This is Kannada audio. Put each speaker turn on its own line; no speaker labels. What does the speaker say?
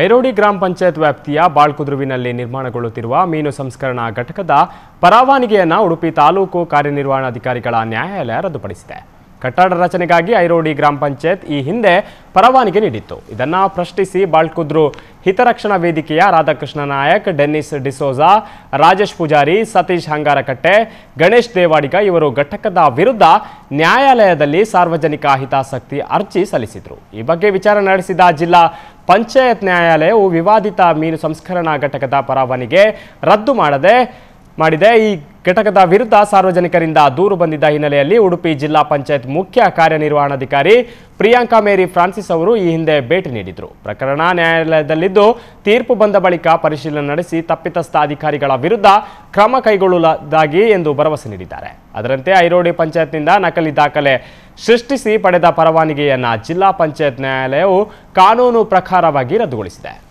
ಐರೋಡಿ ಗ್ರಾಮ ಪಂಚಾಯತ್ ವ್ಯಾಪ್ತಿಯ ಬಾಳ್ಕುದ್ರುವಿನಲ್ಲಿ ನಿರ್ಮಾಣಗೊಳ್ಳುತ್ತಿರುವ ಮೀನು ಸಂಸ್ಕರಣಾ ಘಟಕದ ಪರವಾನಗಿಯನ್ನು ಉಡುಪಿ ತಾಲೂಕು ಕಾರ್ಯನಿರ್ವಹಣಾಧಿಕಾರಿಗಳ ನ್ಯಾಯಾಲಯ ರದ್ದುಪಡಿಸಿದೆ ಕಟ್ಟಡ ರಚನೆಗಾಗಿ ಐರೋಡಿ ಗ್ರಾಮ ಪಂಚಾಯತ್ ಈ ಹಿಂದೆ ಪರವಾನಿಗೆ ನೀಡಿತ್ತು ಇದನ್ನು ಪ್ರಶ್ನಿಸಿ ಬಾಳ್ಕುದ್ರು ಹಿತರಕ್ಷಣಾ ವೇದಿಕೆಯ ರಾಧಾಕೃಷ್ಣ ನಾಯಕ್ ಡೆನ್ನಿಸ್ ಡಿಸೋಜಾ ರಾಜೇಶ್ ಪೂಜಾರಿ ಸತೀಶ್ ಹಂಗಾರಕಟ್ಟೆ ಗಣೇಶ್ ದೇವಾಡಿಗ ಇವರು ಘಟಕದ ವಿರುದ್ಧ ನ್ಯಾಯಾಲಯದಲ್ಲಿ ಸಾರ್ವಜನಿಕ ಹಿತಾಸಕ್ತಿ ಅರ್ಜಿ ಸಲ್ಲಿಸಿದರು ಈ ಬಗ್ಗೆ ವಿಚಾರಣೆ ನಡೆಸಿದ ಜಿಲ್ಲಾ ಪಂಚಾಯತ್ ನ್ಯಾಯಾಲಯವು ವಿವಾದಿತ ಮೀನು ಸಂಸ್ಕರಣಾ ಘಟಕದ ಪರವಾನಿಗೆ ರದ್ದು ಮಾಡದೆ ಮಾಡಿದೆ ಈ ಘಟಕದ ವಿರುದ್ಧ ಸಾರ್ವಜನಿಕರಿಂದ ದೂರು ಬಂದಿದ್ದ ಹಿನ್ನೆಲೆಯಲ್ಲಿ ಉಡುಪಿ ಜಿಲ್ಲಾ ಪಂಚಾಯತ್ ಮುಖ್ಯ ಕಾರ್ಯನಿರ್ವಹಣಾಧಿಕಾರಿ ಪ್ರಿಯಾಂಕಾ ಮೇರಿ ಫ್ರಾನ್ಸಿಸ್ ಅವರು ಈ ಹಿಂದೆ ಭೇಟಿ ನೀಡಿದರು ಪ್ರಕರಣ ನ್ಯಾಯಾಲಯದಲ್ಲಿದ್ದು ತೀರ್ಪು ಬಂದ ಬಳಿಕ ಪರಿಶೀಲನೆ ನಡೆಸಿ ತಪ್ಪಿತಸ್ಥ ಅಧಿಕಾರಿಗಳ ವಿರುದ್ಧ ಕ್ರಮ ಕೈಗೊಳ್ಳಲಾಗಿ ಎಂದು ಭರವಸೆ ನೀಡಿದ್ದಾರೆ ಅದರಂತೆ ಐರೋಡಿ ಪಂಚಾಯತ್ನಿಂದ ನಕಲಿ ದಾಖಲೆ ಸೃಷ್ಟಿಸಿ ಪಡೆದ ಪರವಾನಗಿಯನ್ನು ಜಿಲ್ಲಾ ಪಂಚಾಯತ್ ನ್ಯಾಯಾಲಯವು ಕಾನೂನು ಪ್ರಕಾರವಾಗಿ ರದ್ದುಗೊಳಿಸಿದೆ